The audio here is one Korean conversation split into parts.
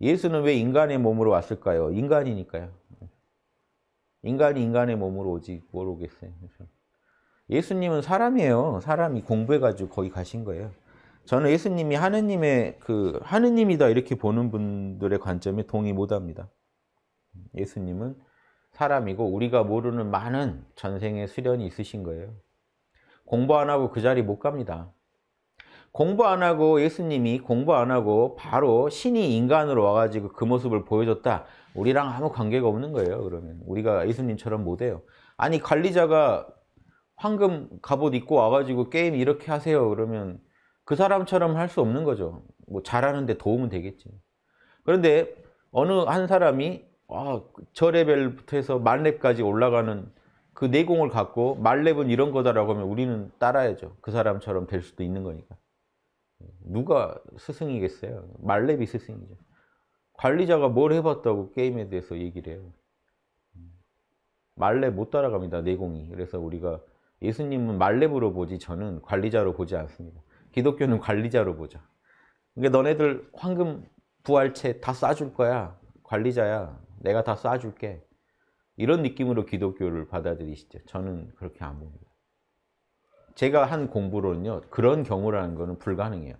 예수는 왜 인간의 몸으로 왔을까요? 인간이니까요. 인간이 인간의 몸으로 오지 뭘 오겠어요. 예수님은 사람이에요. 사람이 공부해가지고 거기 가신 거예요. 저는 예수님이 하느님의 그 하느님이다 이렇게 보는 분들의 관점에 동의 못합니다. 예수님은 사람이고 우리가 모르는 많은 전생의 수련이 있으신 거예요. 공부 안 하고 그 자리 못 갑니다. 공부 안 하고 예수님이 공부 안 하고 바로 신이 인간으로 와가지고 그 모습을 보여줬다. 우리랑 아무 관계가 없는 거예요. 그러면 우리가 예수님처럼 못해요. 아니 관리자가 황금 갑옷 입고 와가지고 게임 이렇게 하세요. 그러면 그 사람처럼 할 수 없는 거죠. 뭐 잘하는데 도움은 되겠지. 그런데 어느 한 사람이 아, 저 레벨부터 해서 만렙까지 올라가는 그 내공을 갖고 만렙은 이런 거다라고 하면 우리는 따라야죠. 그 사람처럼 될 수도 있는 거니까. 누가 스승이겠어요? 말레비 스승이죠. 관리자가 뭘 해봤다고 게임에 대해서 얘기를 해요. 말렙 못 따라갑니다. 내공이. 그래서 우리가 예수님은 말렙으로 보지 저는 관리자로 보지 않습니다. 기독교는 관리자로 보자. 그러니까 너네들 황금 부활체 다 싸줄 거야. 관리자야. 내가 다 싸줄게. 이런 느낌으로 기독교를 받아들이시죠. 저는 그렇게 안 봅니다. 제가 한 공부로는요. 그런 경우라는 거는 불가능해요.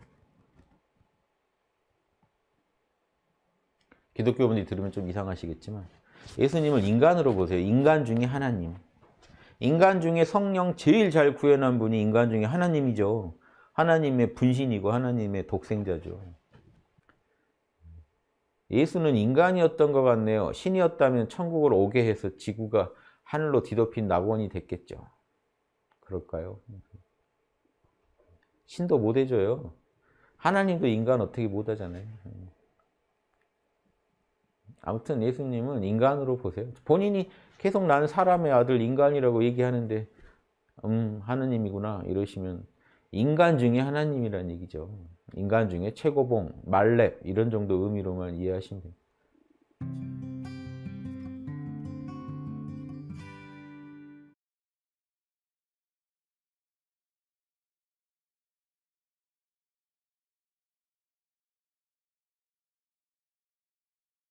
기독교분들이 들으면 좀 이상하시겠지만 예수님을 인간으로 보세요. 인간 중에 하나님. 인간 중에 성령 제일 잘 구현한 분이 인간 중에 하나님이죠. 하나님의 분신이고 하나님의 독생자죠. 예수는 인간이었던 것 같네요. 신이었다면 천국을 오게 해서 지구가 하늘로 뒤덮인 낙원이 됐겠죠. 그럴까요? 신도 못 해줘요. 하나님도 인간 어떻게 못 하잖아요. 아무튼 예수님은 인간으로 보세요. 본인이 계속 나는 사람의 아들 인간이라고 얘기하는데 음 하느님이구나 이러시면 인간 중에 하나님이란 얘기죠. 인간 중에 최고봉, 말렙 이런 정도 의미로만 이해하시면 됩니다.